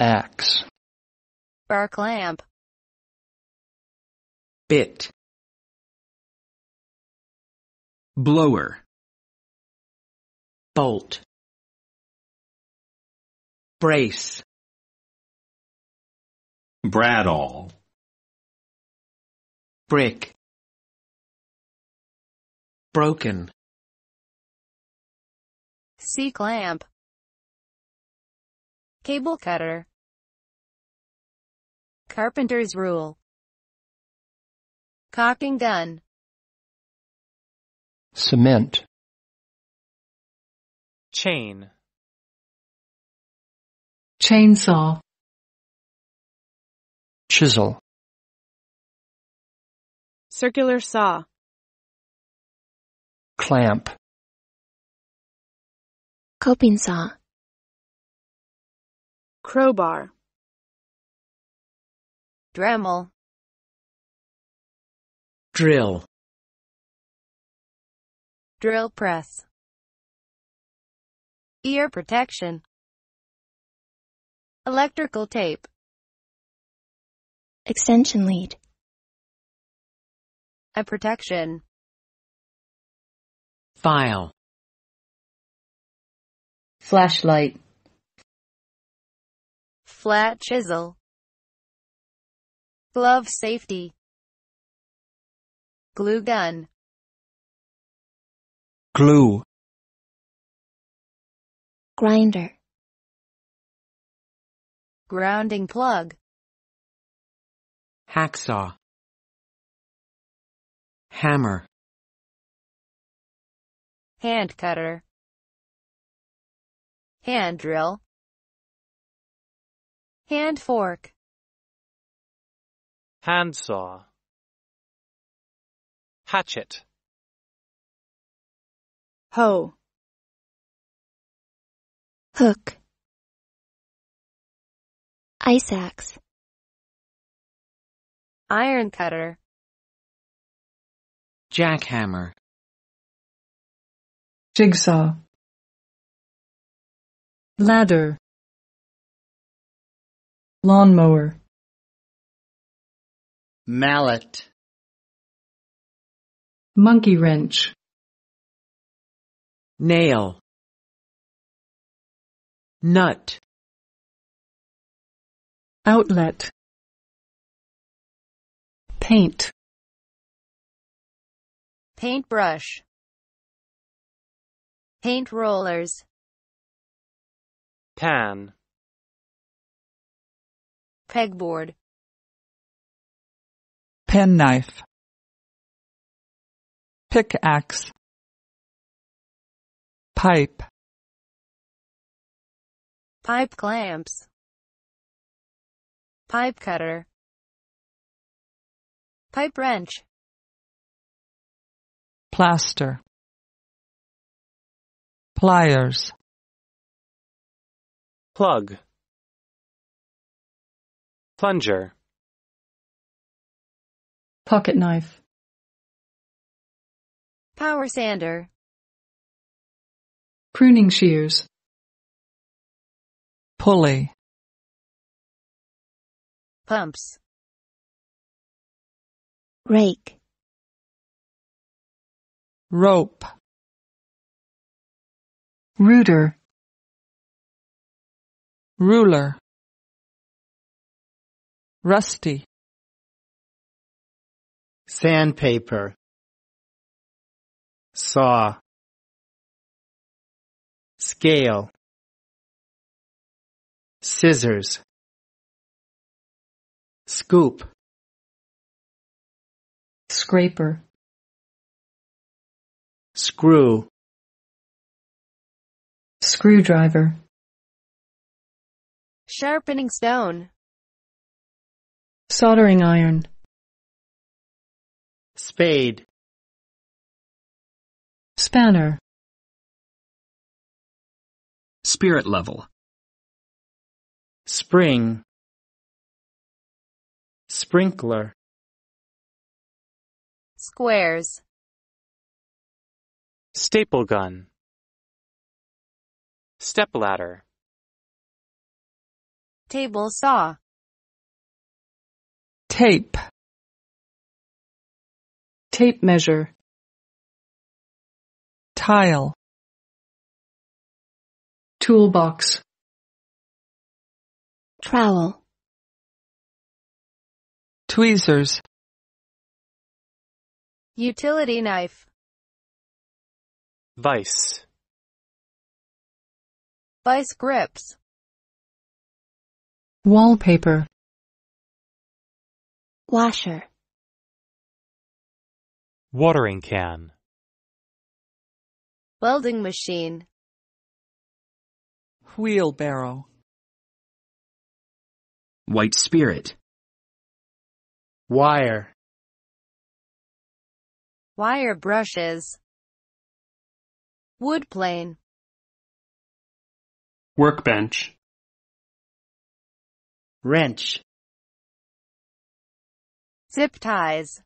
axe, bark lamp, bit, blower, bolt, brace, bradawl, brick, broken, seek lamp, cable cutter, Carpenter's rule. Caulking gun. Cement. Chain. Chainsaw. Chisel. Circular saw. Clamp. Coping saw. Crowbar. Dremel. Drill. Drill press. Ear protection. Electrical tape. Extension lead. A protection. File. Flashlight. Flat chisel. Glove safety. Glue gun. Glue. Grinder. Grounding plug. Hacksaw. Hammer. Hand cutter. Hand drill. Hand fork handsaw hatchet hoe hook ice axe iron cutter jackhammer jigsaw ladder lawnmower mallet monkey wrench nail nut outlet paint paintbrush paint rollers pan pegboard penknife pickaxe pipe pipe clamps pipe cutter pipe wrench plaster pliers plug plunger Pocket knife. Power sander. Pruning shears. Pulley. Pumps. Rake. Rope. Router. Ruler. Rusty sandpaper saw scale scissors scoop scraper screw screwdriver sharpening stone soldering iron spade spanner spirit level spring sprinkler squares staple gun step ladder table saw tape Tape measure. Tile. Toolbox. Trowel. Tweezers. Utility knife. Vice. Vice grips. Wallpaper. Washer watering can welding machine wheelbarrow white spirit wire wire brushes wood plane workbench wrench zip ties